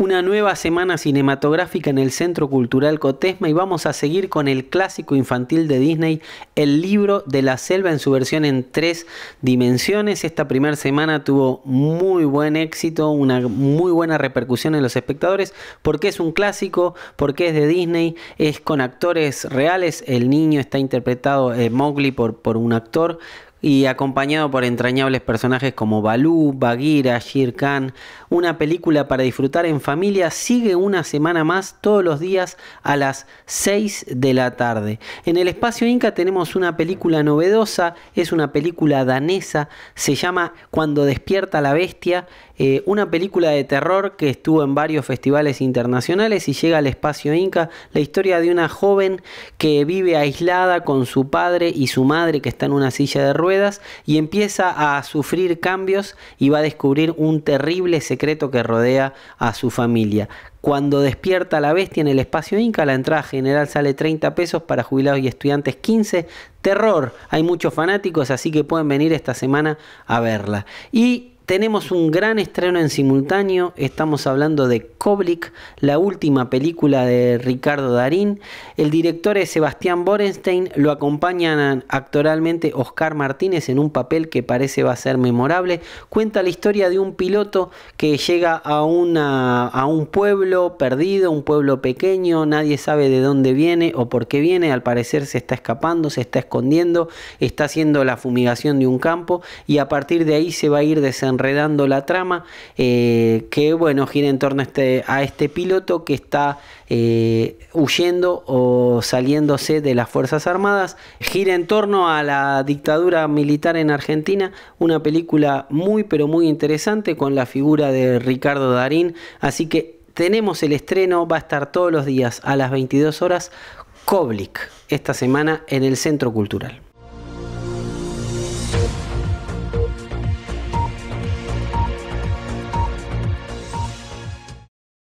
Una nueva semana cinematográfica en el Centro Cultural Cotesma y vamos a seguir con el clásico infantil de Disney, El libro de la selva en su versión en tres dimensiones. Esta primera semana tuvo muy buen éxito, una muy buena repercusión en los espectadores porque es un clásico, porque es de Disney, es con actores reales. El niño está interpretado, eh, Mowgli, por, por un actor y acompañado por entrañables personajes como Balú, Bagheera, Shir Khan. Una película para disfrutar en familia sigue una semana más todos los días a las 6 de la tarde. En el espacio Inca tenemos una película novedosa, es una película danesa, se llama Cuando despierta la bestia, eh, una película de terror que estuvo en varios festivales internacionales y llega al espacio Inca la historia de una joven que vive aislada con su padre y su madre que está en una silla de ruedas y empieza a sufrir cambios y va a descubrir un terrible secreto que rodea a su familia. Cuando despierta la bestia en el espacio Inca, la entrada general sale 30 pesos para jubilados y estudiantes 15. Terror, hay muchos fanáticos, así que pueden venir esta semana a verla. Y tenemos un gran estreno en simultáneo, estamos hablando de Koblik, la última película de Ricardo Darín. El director es Sebastián Borenstein, lo acompañan actoralmente Oscar Martínez en un papel que parece va a ser memorable. Cuenta la historia de un piloto que llega a, una, a un pueblo perdido, un pueblo pequeño, nadie sabe de dónde viene o por qué viene, al parecer se está escapando, se está escondiendo, está haciendo la fumigación de un campo y a partir de ahí se va a ir desenrolando enredando la trama, eh, que bueno, gira en torno a este, a este piloto que está eh, huyendo o saliéndose de las Fuerzas Armadas, gira en torno a la dictadura militar en Argentina, una película muy pero muy interesante con la figura de Ricardo Darín, así que tenemos el estreno, va a estar todos los días a las 22 horas, Koblik, esta semana en el Centro Cultural.